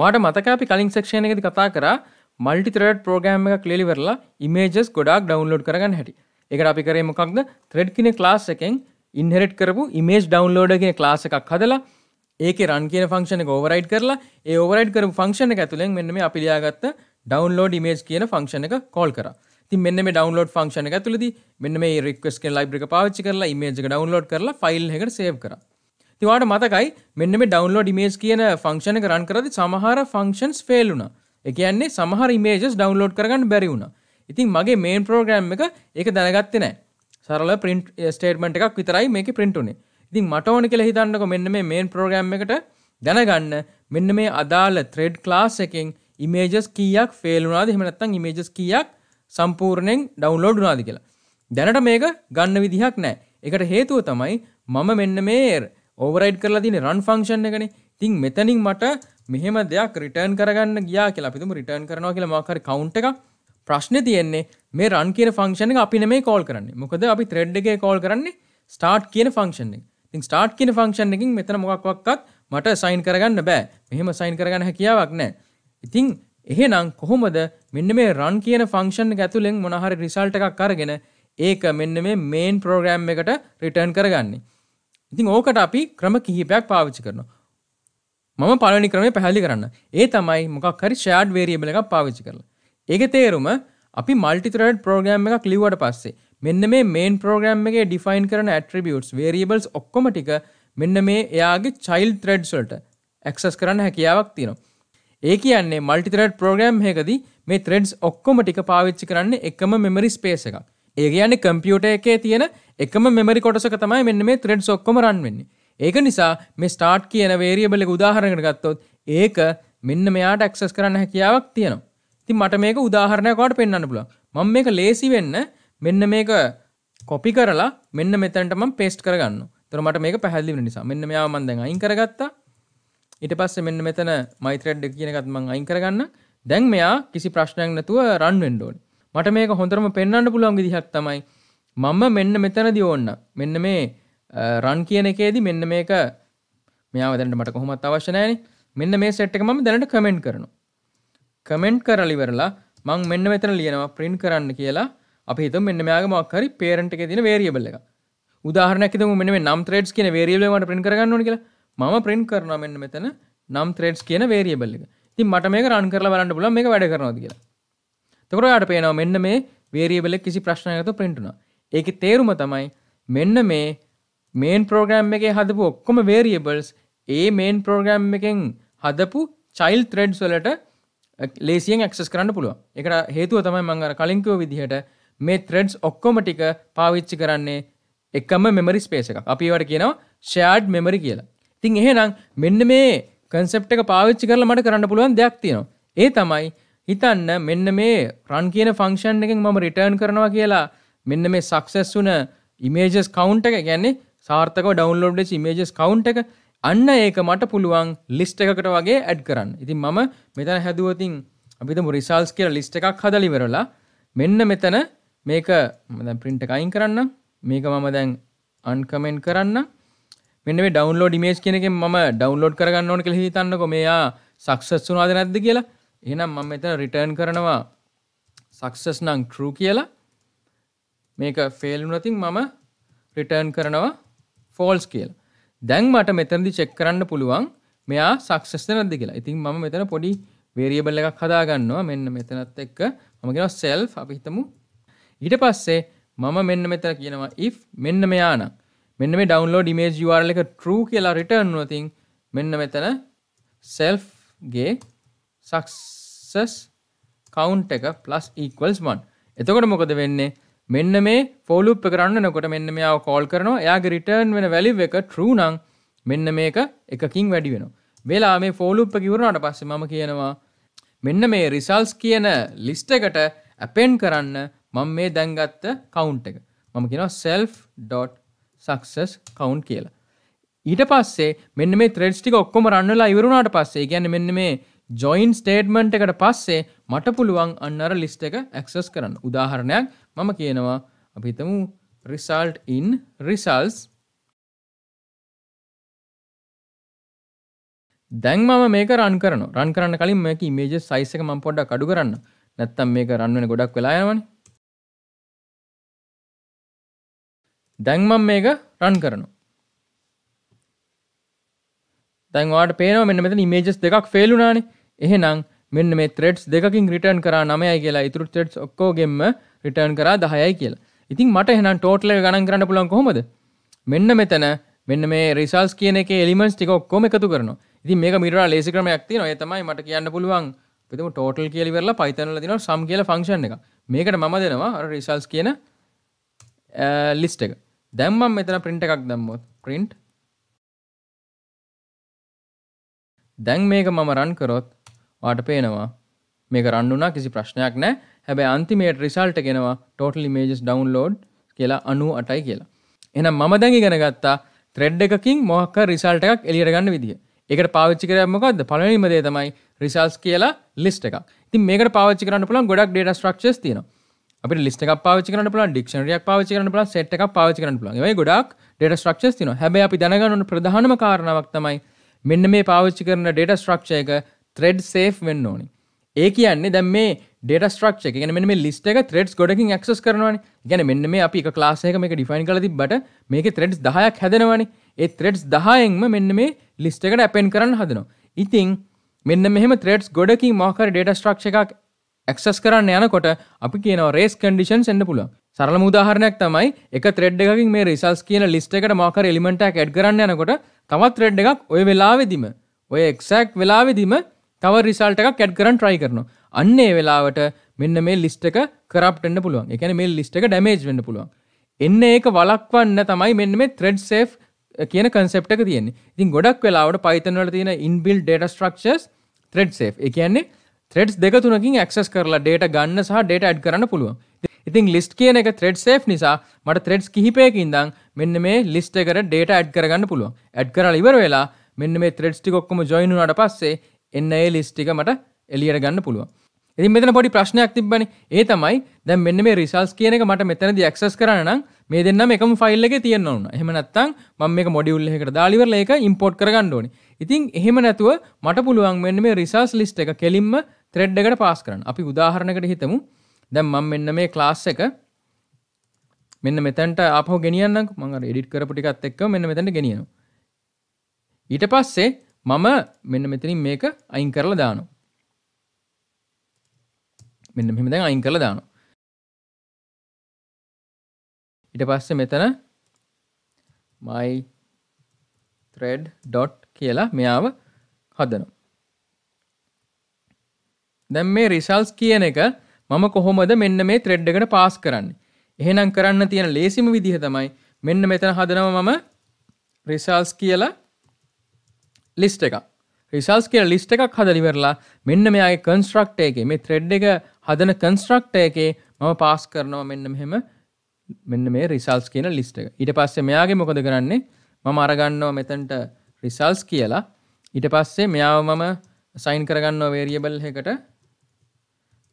වාට මතක අපි කලින් සක්ෂණ එකති කතා කර මල්ටිතරට ප්‍රෝගෑම් එක කලෙලිවරලා ඉමේජස් ගොඩක් ඩවන්ලෝඩ් කරගන්න හැටි එකට අපි කරේ මොකක්ද ත්‍රෙඩ් කියන ක්ලාස් එකෙන් ඉන්හෙට් කරපු ඉමේජ් ඩවන්ලෝඩ කියෙන ලාස එකක් හදලා ඒක රන් කියන ෆංක්ෂණ ගෝවරයිඩ් කරලා ඒ ඕවරයිඩ් කරපු ෆංක්ෂණ එක ඇතුළෙන් මෙන්නම අපිලියාගත්ත ඩවන්ලෝඩ් ඉමේජ් කියන ෆංක්ෂණ එක කෝල් කරා ති මෙන්න මේ ඩවන්ලෝඩ් ෆංක්ෂණ ඇතුලද මෙන්න මේ රික්වස් කෙන් ලයිබ්‍රික පාච්චි කරලා මේජක ඩවන්ලෝඩ් කරලා ෆයිල් එකට සේව කරා තිවාට මතකයි මෙන්න මේ ඩවන්ලෝඩ් ඉමේස් කියන ෆංක්ෂණ කරන් කරදි සමහර ෆංක්ෂන්ස් ෆේල් වුණා එකන්නේ සමහර ඉමේජස් ඩවන්ලෝඩ් කරගන්න බැරි වුණා ඉතින් මගේ මේන් ප්‍රෝග්‍රම් එක ඒක දැනගත්තේ නෑ සරල පින්ට් ස්ටේට්මට eh, එකක් විතරයි මේක පින්ටුනේ ඉතින් මටඕන කෙළ හිතන්නක මෙන්න මේ මේන් ප්‍රෝග්‍රම් එකට දැනගන්න මෙන්න මේ අදාළ ත්‍රෙඩ් ක්ලාස් එකෙන් ඉමේජස් කියක් ෆේල්ුනාද හෙමනත්තන් ඉමේජස් කියක් සම්පූර්ණයෙන් ඩවන්ලෝඩ් වනාද කියලා දැනට මේක ගන්න විදිහක් නෑ එකට හේතුව තමයි මම මෙන්න මේ ඕවරයිඩ් කරලා තින රන් ෆංක්ෂන් එකන තින් මෙතනින් මට මෙහෙම දෙයක් රිටර්න් කරගන්න ගියා කියලා පිතුම රිටර්න් කරනවා කියලා මාකර කවුන්් එක ප්‍රශ්න තියෙන්නේ මේ රන් කියන ෆංක්ෂන අපි නෙමේ කෝල් කරන්න මොකද අපි ත්‍රෙඩ් එක කෝල් කරන්නේ ස්ටාර්ට් කියන ෆංක්ෂන් එක තින් ස්ටාර්ට් කියන ෆංක්ෂන් එකින් මෙතන මොකක්වත් මට සයින් කරගන්න බෑ මෙහෙම සයින් කරගන්න හැකියාවක් නෑ ඉතිං එහෙනම් කොහොමද මෙන්න මේ රන් කියන ෆංක්ෂන් ඇතුළෙන් මොනහරි රිසල්ට එකක් කරගෙන ඒක මෙන්න මේ මේන් ප්‍රෝග්‍රෑම් එකට රිටර්න් කරගන්නේ ඉතින් ඕකට අපි ක්‍රම කිහිපයක් පාවිච්චි කරනවා. මම පළවෙනි ක්‍රමය පැහැදිලි කරන්න. ඒ තමයි මොකක් හරි ෂෙයාඩ් වේරියබල් එකක් පාවිච්චි කරලා. ඒකේ තේරුම අපි মালටි ථ්‍රෙඩ් ප්‍රෝග්‍රෑම් එකක් ලිව්වට පස්සේ මෙන්න මේ මේන් ප්‍රෝග්‍රෑම් එකේ ඩිෆයින් කරන ඇට්‍රිබියුට්ස් වේරියබල්ස් ඔක්කොම ටික මෙන්න මේ එයාගේ චයිල්ඩ් ථ්‍රෙඩ්ස් වලට ඇක්සස් කරන්න හැකියාවක් තියෙනවා. ඒ කියන්නේ মালටි ථ්‍රෙඩ් ප්‍රෝග්‍රෑම් එකකදී මේ ථ්‍රෙඩ්ස් ඔක්කොම ටික පාවිච්චි කරන්නේ එකම මෙමරි ස්පේස් එකක්. ඒගයන්න කම්පියුට එකේ තියෙන එකම මෙමරි කොටසක තමයි මෙන්න මේ ත්‍රෙඩ් ඔක්කොම රන් වෙන්නේ ඒක නිසා මේ ස්ටාර්ට් කියන වේරියබල උදාහරණකට ගත්තොත් ඒක මෙන්න මෙයාට ඇක්සස් කරන්න හැකියාවක් තියෙනවා ඉතින් මට මේක උදාහරණයකට පෙන්වන්න පුළුවන් මම මේක ලේසි වෙන්න මෙන්න මේක කොපි කරලා මෙන්න මෙතනට මම පේස්ට් කරගන්න තොර මට මේක පැහැදිලි වෙන නිසා මෙන්න මෙයාව මම දැන් අයින් කරගත්තා ඊට පස්සේ මෙන්න මෙතන මයිත්‍රෙඩ් කියන එකත් මම අයින් කරගන්න දැන් මෙයා කිසි ප්‍රශ්නයක් නැතුව රන් වෙන්න ඕනේ මට මේක හොඳරම පෙන්න්නට පුළුවන් දිහක් තමයි මම මෙන්න මෙතැනදි ඕන්න මෙන්න මේ රන් කියන එකේදි මෙන්න මේක මෙයාවදැට මට කොහොමත් අවශ්‍යනෑන මෙන්න මේ සෙට් එක ම දැනට කමෙන්ට් කරනු කමෙන්ට් කරලිවරලා මං මෙන්න මෙතන ලියනවා ප්‍රින්් කරන්න කියලා අපි හිත මෙන්න මෙයාග මක්කරි පේරට එක තින වේරියබල්ල එක උදාහරනැකිත මෙ නම් ත්‍රේඩ් කියන වේරියලීමට ප්‍රින් කරගන්න කියලා මම ප්‍රින්් කරනවා මෙන්න මෙතන නම් ත්‍රේඩ්ස් කියන වේරියබල්ල එක ති මට මේ රන් කරලා බලන්න පුල මේ වැඩ කරනවා කියලා තකොරයාට පේනව මෙන්න මේ වේරියබල කිසි ප්‍රශ්නයකතු පින්ටුන ඒක තේරුම තමයි මෙන්න මේ මේන් පෝග්‍රම් එක හදපු ඔක්කොම වේරියබල්ස් ඒ මේන් පෝග්‍රම් එකෙන් හදපු චයිල් ත්‍රෙඩ්ස් වලට ලේසියෙන් ඇක්සස් කරන්න පුළුව එකට හේතුව තමයි මංගර කලින්කව විදිහට මේ ත්‍රෙඩ්ස් ඔක්කොම ටික පාවිච්චි කරන්නේ එකම මෙමරි ස්පේස එක අපිවට කියනවා ෂයාඩ් මෙමරි කියලා තින් එහෙනම් මෙන්න මේ කන්සෙප් එක පාවිච්චි කරලා මට කරන්න පුළුවන් දෙයක් තියෙනවා ඒ තමයි හිතන්න මෙන්න මේ රන් කියන ෆංක්ෂන් එකෙන් මම රිටර්න් කරනවා කියලා මෙන්න මේ සක්සස් වුන ඉමේජස් කවුන්ට එක ගැන්නේ සාර්ථක ඩවන්ලෝඩ් ඉමේජස් කවුන්ට එක අන්න ඒක මට පුළුවන් ලිස්ට එකකට වගේ ඇඩ් කරන්න ඉතින් මම මෙතන හැදුවතින් අපිතම රිසල්ස් කියල ලිස්ට එකක් හදලිවරලා මෙන්න මෙතන මේක මදැන් පින්ට එකයින් කරන්න මේක මම දැන් අන්කමෙන්ට් කරන්න මෙන්න මේ ඩවන්ලෝඩ් ඉමේජ් කෙනෙක් මම ඩවන්ලෝඩ් කරගන්න ඕන කියලා හිතන්නකො මෙයා සක්සස් වුණාද නැද්ද කියලා එහෙනම් මම මෙතන රිටර්න් කරනවා සක්සස් නම් true කියලා මේක fail වුණොත් මම රිටර්න් කරනවා false කියලා දැන් මට මෙතනදි චෙක් කරන්න පුළුවන් මෙයා සක්සස් නැද්ද කියලා. ඉතින් මම මෙතන පොඩි වේරියබල් එකක් හදාගන්නවා. මෙන්න මෙතනත් එක්ක මම කියනවා self අපි හිතමු. ඊට පස්සේ මම මෙන්න මෙතන කියනවා if මෙන්න මෙයා නම් මෙන්න මේ download image URL එක true කියලා return වුණොතින් මෙන්න මෙතන self ගේ සක්සස් කවුන්් එක පලස් ඉක්වල්ස්වන් එතකොට මොකද වෙන්නේ මෙන්න මේ ෆෝලුප් කරන්න නොකොට මෙන්න මෙයාව කෝල් කරනවා යාගේ රිටර්න් වෙන වැලි එක ටරූනං මෙන්න මේක එකකින් වැඩි වෙන වෙලා මේ ෆෝලුප්ප කිවරුණට පස්සේ මම කියනවා මෙන්න මේ රිසල්ස් කියන ලිස්ට එකට ඇපෙන් කරන්න මං මේ දැන්ගත්ත කවුන්් එක මම කියෙනවා self.සක්සස් කවුන්් කියලා ඊට පස්සේ මෙන්න මේ ත්‍රෙඩ්ස්ටික ඔක්කොම රන්නලා ඉවරුණට පස්සේ ගැන මෙන්න මේ ජොයින් ස්ටේට්මන්ට් එකට පස්සේ මට පුළුවන් අන්නර ලිස්ට එක ඇක්සස් කරන්න උදාහරණයක් මම කියනවා අපිතමු රිසල්ට් ඉන් රිසල්ස් දැන් මම මේක රන් කරන රන් කරන්න කලින් මේක මේජ සයිස එක ම පොඩ්ඩ කඩු කරන්න නැත්තම් මේක රන්වෙන ගොඩක් වෙලායවන දැන්මම් මේක රන් කරනවා තැන්වාට පේනව මෙන්න මෙතන ඉමේජස් දෙකක් ෆෙල්ුනාන එහෙනම් මෙන්න මේ ත්‍රෙඩ්ස් දෙකින් රිටන් කරා නමයයි කියලා ඉතුරු ටෙඩ්ස් ඔක්කෝගෙම රිටර්න් කරා දහයයි කියලා ඉතින් මට එහෙනම් ටෝටල ගණන් කරන්න පුලන් කොහොමද මෙන්න මෙතන මෙන්න මේ රිසල්ස් කියන එක එලිමෙන්ස් ටික ඔක්කොම එකතු කරනවා ඉතින් මේක මිරා ලේසි ක්‍රමයක් තියෙනවා ඒ තමයි මට කියන්න පුළුවන් පිටම ටෝටල් කියලා ඉවරලා Python වල දිනවා sum කියලා ෆන්ක්ෂන් එක මේකට මම දෙනවා අර රිසල්ට්ස් කියන ලිස්ට් එක දැන් මම මෙතන print එකක් දැම්මොත් print දැන් මේක මම රන් කරොත් වාට පේනවා මේක රන්නුනා කිසි ප්‍රශ්නයක් නෑ හැබැ අන්තිමේට රිසල්ට ගෙනවා ටෝටලි මේජස් ඩවන්ලෝඩ් කියලා අනු අටයි කියලා එනම් මම දැඟි ගැනගත්තා ත්‍රෙඩ් එකකින් මොහක්ක රිසල්ට එකක් එලියරගන්න විදිහ එකට පාවිච්චි කරමකක්ද පලනීමදේ තමයි රිසල්ස් කියලා ලිස්ට එකක් ති මේක පාච්චි කරන්න පුළන් ගොඩක් ඩේට ්‍රක්ෂස් තින අපි ලිස්ට එක පාච කරන පුල ඩික්ෂනරයක් පාච කරන පුල සට් එකක් පාච කරන පුල ගොඩක් ඩට ්‍රක්ෂස් තින හැබ අපි දැනගන්න ප්‍රධානම කාරණාවක් තමයි මෙන්න මේ පාවිච්චි කරන ඩේට ස්ට්‍රක්ෂ එක ත්‍රෙඩ් සේෆ් වෙන්න ඕනි ඒ කියන්නේ දැම් මේ ඩේට ස්ට්‍රක්ෂ එක ගැන මේ ලිස්ට එක ත්‍රෙඩ්ස් ගොඩකින් ක්සස් කරනවන ගැන මෙන්න මේ අපි ලාසයක මේ ඩිෆයින් කලති බට මේක ත්‍රෙඩ්ස් දහයක් හැදෙනවනි ඒ ත්‍රෙඩ්ස් දහයෙන්ම මෙන්න මේ ලිස්ට එකට ඇපෙන් කරන්න හදනවා ඉතිං මෙන්න මෙහම ත්‍රෙඩ්ස් ගොඩකින් මෝකර ඩේට ස්ට්‍රක්ෂ එකක් එක්සස් කරන්න යනකොට අපි කියන රේස් කඩිෂන් එන්න පුල සරල මුදාහරණයක් තමයි එක ත්‍රෙඩ් එකකින් මේ රිසල්ස් කියන ලිස්ට එකට මෝකර එලිමෙන්ටක් ඇඩ් කරන්න යනකොට තවත් ත්‍රෙඩ් එකක් ඔය වෙලාවෙදිම ඔය එක්සෑක් වෙලාවෙදිම තව රිසල්ට එකක් කැඩ් කරන් ට්‍රයි කරනවා අන්නේ වෙලාවට මෙන්න මේ ලිස්ට එක කරප්ටෙන්න්න පුළුවන් එකන මේ ලිස්ට එක ඩමේජ් වන්න පුළුවන් එන්න ඒක වලක්වන්න තමයි මෙන්න මේ ත්‍රෙඩ් සේෆ් කියන කන්සප්ට තියන ඉතින් ගොඩක් වෙලාවට පයිතනවල තියෙන inbuilt data structures thread safe එකන්නේ ත්‍රෙඩ්ස් දෙක තුනකින් ඇක්සස් කරලා ඩේට ගන්න සහ ඩේට ඇඩ් කරන්න පුළුවන් ඉතින් ලිස්ට කියන එක ත්‍රෙඩ් සේෆ් නිසා මට ත්‍රෙඩ්ස් කිහිපයකින්දං මෙන්න මේ ලිස්ට එකට ඩේට ඇඩ් කරගන්න පුළුවන් ඇඩ් කරලා ඉවර වෙලා මෙන්න මේ ත්‍රෙඩ්ස් ටික ඔක්කොම ජොයින් වුණාට පස්සේ එන්න ඒ ලිස්ට් ටික මට එළියට ගන්න පුළුවන්. ඉතින් මෙතන පොඩි ප්‍රශ්නයක් තිබ්බනේ. ඒ තමයි දැන් මෙන්න මේ රිසල්ට්ස් කියන එක මට මෙතනදී ඇක්සස් කරන්න නම් මේ දෙන්නම එකම ෆයිල් එකේ තියෙන්න ඕන. එහෙම නැත්නම් මම මේක මොඩියුල් එකකට දාලා ඉවරලා ඒක ඉම්පෝට් කරගන්න ඕනේ. ඉතින් එහෙම නැතුව මට පුළුවන් මෙන්න මේ රිසල්ට්ස් ලිස්ට් එක කෙලින්ම thread එකට පාස් කරන්න. අපි උදාහරණයකට හිතමු. දැන් මම මෙන්න මේ class එක මෙන්න මෙතැන්ට අපහ ගෙනියන්නක් මඟ එඩිට කරපටිකත් එක්ක මෙන්න මෙතැට ගෙනියන ඊට පස්සේ මම මෙන්න මෙතනින් මේක අයින් කරලා දානු මෙන්න මෙම දැන් අයින් කරලා දානු ඊට පස්සේ මෙතන මයි ත්‍රෙඩ් ඩොට් කියලා මෙයාව හදනු දැන් මේ රිසල්ස් කියන එක මම කොහොමද මෙන්න මේ ත්‍රෙඩ් එකට පාස් කරන්නේ එහෙනම් කරන්න තියෙන ලේසිම විදිහ තමයි මෙන්න මෙතන හදනව මම රිසල්ස් කියලා ලිස්ට එකක් රිසල්ස් කියල ලිස්ට එකක් හදලිවරලා මෙන්න මෙයාගේ කන්ස්ට්‍රක්ට එක මේ ත්‍රෙඩ් එක හදන කන්ස්ට්‍රක්ට එකේ මම පාස් කරනවා මෙන්න මෙහෙම මෙන්න මේ රිසල්ස් කියන ලිස්ට එක ඊට පස්සේ මෙයාගේ මොකද කරන්නේ මම අරගන්නවා මෙතන්ට රිසල්ස් කියලා ඊට පස්සේ මෙයාව මම සයින් කරගන්නවා වේරියබල් එකට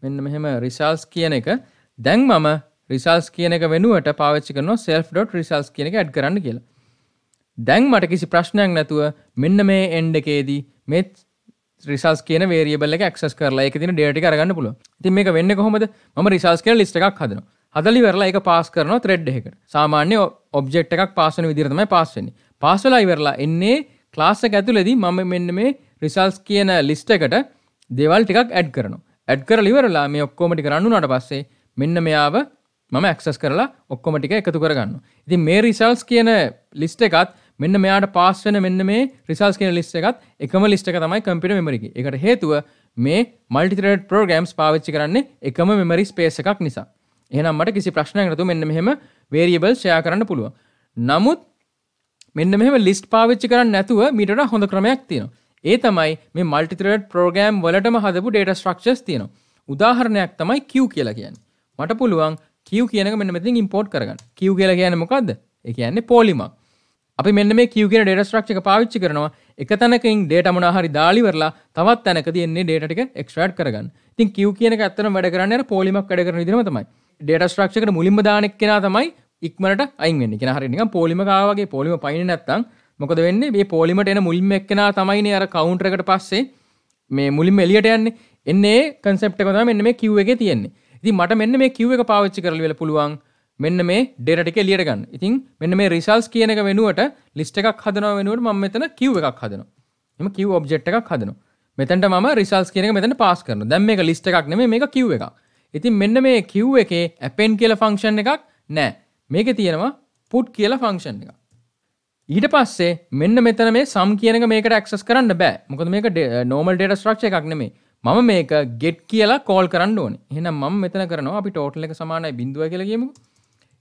මෙන්න මෙහෙම රිසල්ස් කියන එක දැන් මම රිසල්ස් කියන එක වෙනුවට පාවිච්චි කරන සෙල්.ඩොට් රිසල්ස් කියන එක ඇඩ් කරන්න කියලා දැන් මට කිසි ප්‍රශ්නයක් නැතුව මෙන්න මේ එන්ඩ එකේදී මෙත් රිසල්ස් කියන වේරියබල එක ක්සස් කරලා එක තින ඩේටි කරගන්න පුළුව ති මේ වෙන්න කොහොමද ම රිසල්ස් කියන ලිස්ට එකක් හදන හදලි වෙරලා එක පාස් කරන ත්‍රෙඩ් එකට සාමාන්‍ය ඔබ්ෙක්් එකක් පාසන විදිරතමයි පස්සන්නේ පාසලයි වෙරලා එන්නේ ලාස්ස ඇතුලෙදී මම මෙන්න මේ රිසල්ස් කියන ලිස්ට එකට දෙවල් ටිකක් ඇඩ් කරන ඇඩ් කර ලිවරලා මේ ඔක්කෝමටි කරන්නුනට පස්සේ මෙන්න මෙයාාව මම ඇක්සස් කරලා ඔක්කොම ටික එකතු කරගන්න ඉති මේ රිසල්ස් කියන ලිස්ට එකත් මෙන්න මෙයාට පාස් වෙන මෙන්න මේ රිසල්ස් කියන ලිස්ට එකත් එකම ලිස්ට එක තමයි කම්පිට මෙමරිකි එකට හේතුව මේ මල්ටිතරට පෝගම්ස් පාවිච්චි කරන්නේ එකම මෙමරි ස්පේස එකක් නිසා එහනම්මට කිසි ප්‍රශ්නයකතු මෙන්න මෙහෙම වේරියබල් ෂයා කරන්න පුළුව නමුත් මෙන්න මෙම ලිස්ට පාවිච්චි කරන්න නැතුව මීට හොඳ ක්‍රමයක් තියෙන ඒ තමයි මේ මල්ටිතරට පෝගම් වලටම හදපු ඩේට ස්ට්‍රක්ෂස් තියෙන උදාහරණයක් තමයි කිව් කියලා කියන්න මට පුළුවන් කිව් කියන මෙන්න මෙතින් ඉම්පෝට් කරගන්න කිව් කියලා කියන මොකක්ද එක කියන්නේ පෝලිමක් අපි මෙන්න මේ කිව් කියන ඩේට ස්ට්‍රක්ෂක පාවිච්චි කරනවා එක තැනකින් ඩේට මොනාහරි දාලිවරලා තවත් තැනක තියෙන්නේ ඩේට ටික එක්ස්ට්‍රැක්ට් කරගන්න ඉතින් කිව් කියන එක ඇත්තටම වැඩ කරන්නේ අර පෝලිමක් වැඩ කරන විදිහම තමයි ඩේට ස්ට්‍රක්ෂකට මුලින්ම දාන එක්කෙනා තමයි ඉක්මනට අයින් වෙන්නේ කෙනා හරි නිකන් පෝලිම කාවගේ පෝලිම පයින්නේ නැත්තම් මොකද වෙන්නේ මේ පොලිමට එන මුලින්ම එක්කෙනා තමයිනේ අර කවුන්ටර් එකට පස්සේ මේ මුලින්ම එළියට යන්නේ එන්නේ කන්සෙප්ට් එක තමයි මෙන්න මේ කිව් එකේ තියෙන්නේ. ඉතින් මට මෙන්න මේ කිව් එක පාවිච්චි කරලා වෙලා පුළුවන් මෙන්න මේ ඩේටා ටික එළියට ගන්න. ඉතින් මෙන්න මේ රිසල්ට්ස් කියන එක වෙනුවට ලිස්ට් එකක් හදනවා වෙනුවට මම මෙතන කිව් එකක් හදනවා. එහම කිව් ඔබ්ජෙක්ට් එකක් හදනවා. මෙතනට මම රිසල්ට්ස් කියන එක මෙතන පාස් කරනවා. දැන් මේක ලිස්ට් එකක් නෙමෙයි මේක කිව් එකක්. ඉතින් මෙන්න මේ කිව් එකේ append කියලා ෆන්ක්ෂන් එකක් නැහැ. මේකේ තියෙනවා put කියලා ෆන්ක්ෂන් එකක්. ඊට පස්සේ මෙන්න මෙතන මේ සම් කියනක මේකට ඇක්සස් කරන්න බෑ මොකද මේක නෝමල් ඩේට ස්ට්‍රක්ෂ එකක් නෙමේ මම මේක ගෙට් කියලා කෝල් කරන්න ඕන එහෙන ම මෙතන කරනවා අපි ටෝටල එක සමානයි බිඳුව කියලගීම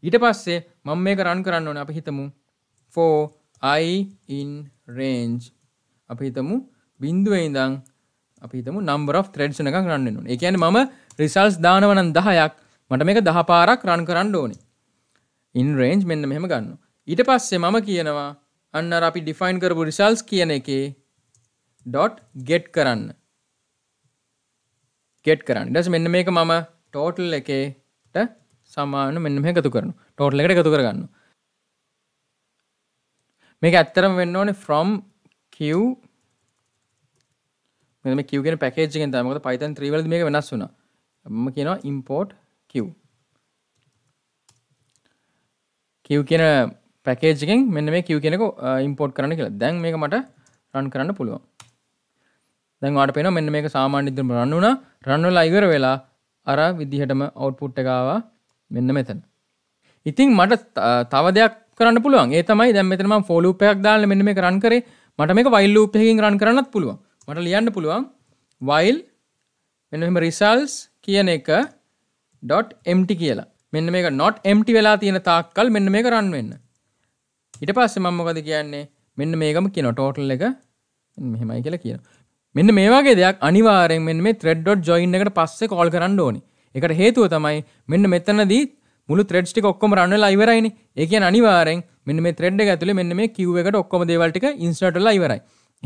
ඊට පස්සේ මම මේක රන් කරන්න ඕන අපි හිතමු ෆෝයින් රේන්ජ් අපි හිතමු බින්දුව ඉඳං අපි හිතම නම්බර ත්‍රේඩ්ෂන එක කරන්න නු එකන මම රිසල්ස් දානවනන් දහයක් මට මේක දහ පාරක් රන් කරන්න ඕනි ඉන් රේන්ජ් මෙන්න මෙහෙම ගන්න ඊට පස්සේ මම කියනවා අන්න අපි ඩිෆයින් කරපු රිසල්ස් කියන එකේ ඩොට් ගෙට් කරන්න ගෙට් කරන්න ඩස් මෙන්න මේක මම ටෝටල් එකේට සමාන මෙන්න මේ එකතු කරන ටෝටල් එකට එකතු කරගන්න මේක ඇත්තරම වෙන්න ඕනේ ෆ්‍රම් කිව් මෙම කිවගෙන පැකේජගෙන් තමකද පයිතන් ත්‍රීවල මේක වෙනස් වුණ ම කියනවා ඉම්පෝට් කිව් කිව් කියන පැකේජගෙන් මෙන්න මේ කිව් කියෙනෙක ඉම්පෝට් uh, කරන කියලා දැන් මේ මට රන් කරන්න පුළුවන් දැන්වාට පෙන මෙන්න මේ සාමාන්‍යතම රන්නුන රන්නල අයිගර වෙලා අර විදිහටම අවට්පුට් එකවා මෙන්න මෙතන ඉතිං මට තව දෙයක් කරන්න පුළුවන් ඒ තමයි දැ මෙතම ෆෝලූපයක් දාල මෙන්න මේ කරන් කරේ මට මේ වයිල්ලූපයකින් රන් කරන්නත් පුළුවන් මට ලියන්න පුළුවන් වයිල් මෙම රිසල්ස් කියන එක ඩොට් එම්ටි කියලා මෙන්න මේක නොට් එම්ටි වෙලා තියෙන තාක්කල් මෙන්න මේ කරන්න වෙන්න ඉට පස්සේ මම්මකද කියන්නේ මෙන්න මේකම කියන ටෝටල් එක මෙහෙමයි කියලා කියන මෙන්න මේවාගේ දෙයක් අනිවාරෙන් මෙ මේ ත්‍රෙඩ්ඩොඩ් ජොයින් එකට පස්සේ කෝල් කරන්න ඕනි එකට හේතුව තමයි මෙන්න මෙතනදී මුළු ත්‍රෙඩ්ස්ටික ඔක්කොම රන්න ලයිවරයින එක අනිවාරෙන් මෙන්න මේ ත්‍රෙඩ් ඇතුළ මෙන්න මේ කිව් එකට ඔක්කොම දේවල්ටික ඉන්ස්ටට ලයිවරයි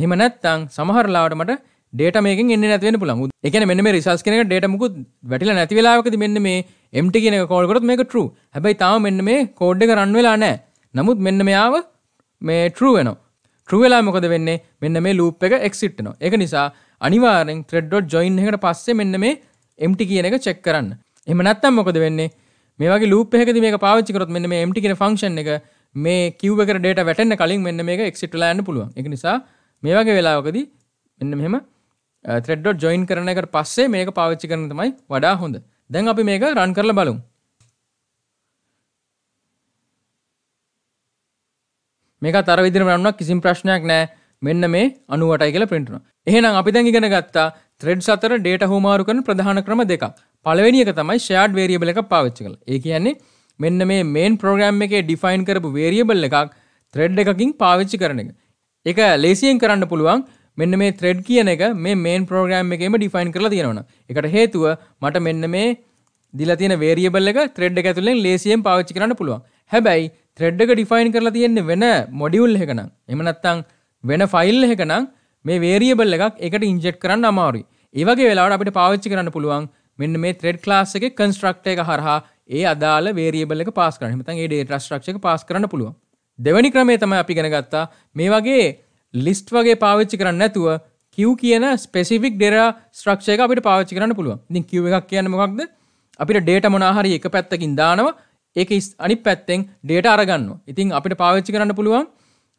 හෙම නැත්තං සමහරලාටමට ඩේට මේක එන්න නැතිවෙන පුළමු එක මෙන්න මේ රිසස් කෙනක ඩේටමකුත් වැටිල නැතිවෙලාවකද මෙන්න මේ එම්ට කියන කෝල්ගොත් මේක ටරු හැබයි තාව මෙන්න මේ කෝඩ්ඩ කරන්න වෙලා නෑ නමුත් මෙන්න මෙයාව මේ ටරු වෙනවා ට්‍රවෙලා මොකද වෙන්නේ මෙන්න මේ ලූප් එක එක්සිට්න එක නිසා අනිවාරෙන් ත්‍රෙඩ්ඩොඩ් ජොයින් එකට පස්සේ මෙන්න මේ එම්ටි කියන එක චෙක් කරන්න එම නැත්තම් මොකද වෙන්නේ මේගේ ලූප එකද මේ පාච්චිකරොත් මෙන්න මේ එම්ටි කියෙන ෆංක්ෂන් එක මේ කිව්ක ඩට වැටන්න කලින් මෙන්න මේ එක්සිටලා යන්න පුළුවන් එක නිසා මේ වගේ වෙලාවකද මෙන්න මෙහෙම ත්‍රෙඩ්ඩොඩ් ජොයින් කරන එකට පස්සේ මේක පාවිච්චි කරන තමයි වඩා හොඳ දැන් අපි මේක රන් කරලා බලමු මේක තර විදිර රන්නක් කිසිම් ප්‍රශ්නයක් නෑ මෙන්න මේ අනුවටයි කියලා පින්ටුන එහෙනම් අපි දැන් ඉගෙන ගත්තා ත්‍රෙඩ් සතර ඩේට හෝමාරු කරන ප්‍රධාන ක්‍රම දෙකක් පළවෙනි එක තමයි ෂයාඩ් වේරියබල් එක පාවිච්චි කළ ඒ කියන්නේ මෙන්න මේ මේන් ප්‍රෝග්‍රම් එකේ ඩිෆයින් කරපු වේරියබල් එකක් ත්‍රෙඩ් එකකින් පාවිච්චි කරන එක එක ලේසියෙන් කරන්න පුළුවන් මෙන්න මේ ත්‍රෙඩ් කියන එක මේ මේන් ප්‍රෝග්‍රම් එකේම ඩිෆයින් කරලා තියෙනවන එකට හේතුව මට මෙන්න මේ දිල තියෙන වේරියබල් එක ත්‍රෙඩ් එක ඇතුලෙන් ලේසියෙන් පාවිච්චි කරන්න පුළුවන් හැබැයි ත්‍රෙඩ්ඩක ඩිෆයින් කරලා තියෙන්නේ වෙන මොඩියුල් එකනම් එම නැත්තං වෙන ෆයිල් එකනම් මේ වේරියබල් එකක් එකට ඉන්ජෙට් කරන්න අමාරුයි. ඒ වගේ වෙලාවට අපිට පාවිච්චි කරන්න පුළුවන් මෙන්න මේ ත්‍රෙඩ් ක්ලාස් එකේ කන්ස්ට්‍රක්ට් එක හරහා ඒ අදාළ වේරියබල් එක පාස් කරන්න. නැත්නම් ඒ ඩේටා ස්ට්‍රක්චර් එක පාස් කරන්න පුළුවන්. දෙවැනි ක්‍රමය තමයි අපි ඉගෙන ගත්තා. මේ වගේ ලිස්ට් වගේ පාවිච්චි කරන්න නැතුව Q කියන ස්පෙසිෆික් ඩේටා ස්ට්‍රක්චර් එක අපිට පාවිච්චි කරන්න පුළුවන්. ඉතින් Q එකක් කියන්නේ මොකක්ද? අපිට ඩේටා මොනවා හරි එක පැත්තකින් දානවා ඒක අනි පැත්තෙන් ඩේට අරගන්න ඉතින් අපිට පාවිච්චි කරන්න පුළුවන්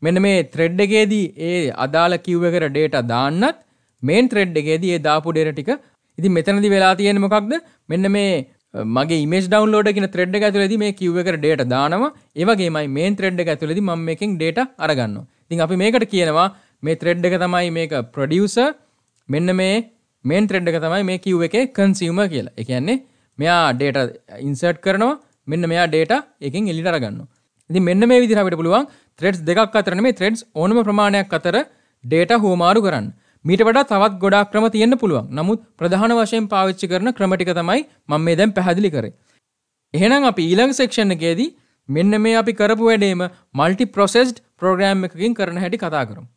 මෙන්න මේ ත්‍රෙඩ් එකේදී ඒ අදාළ කිව්ව එකට ඩේට දාන්නත් මේන් ත්‍රෙඩ් එකේදී ඒ දාපු ඩේට ටික ඉතින් මෙතනදි වෙලා තියෙන මොකක්ද මෙන්න මේ මගේ මේස් ඩවන්ලෝඩ කියෙන ත්‍රෙඩ් ඇතුලද මේ කිව් එකට ඩේට දානවා ඒවගේමයි මේ ත්‍රෙඩ් එක ඇතුලද ම මේකින් ඩේට අරගන්න තින් අපි මේකට කියනවා මේ ත්‍රෙඩ් එක තමයි මේක ප්‍රඩියස මෙන්න මේ මේන් ත්‍රෙඩ් එක තමයි මේ කිව් එක කන්සිීම කියලා එකන්නේ මෙයා ඩේට ඉන්සර්ට් කරනවා මෙන්න මෙයා ඩේට එකින් එලිට අරගන්න ඉති මෙන්න මේ විදිරට පුළුවන් ත්‍රෙඩ්ස් දෙකක් අතරන මේ ත්‍රෙඩ්ස් ඕනම ප්‍රමාණයක් අතර ඩේට හෝමාරු කරන්න මීට වඩා තවත් ගොඩා ක්‍රම තියන්න පුළුවන් නමුත් ප්‍රධාන වශයෙන් පාවිච්චි කරන ක්‍රමටික තමයි මං මේ දැන් පැහැදිලි කරේ එහෙනම් අපි ඊළඟ සෙක්ෂණ එකේදී මෙන්න මේ අපි කරපු වැඩේම මල්ටි ප්‍රොසෙස්ඩ් ප්‍රෝග්‍රෑම් එකකින් කරන හැටි කතා කරමු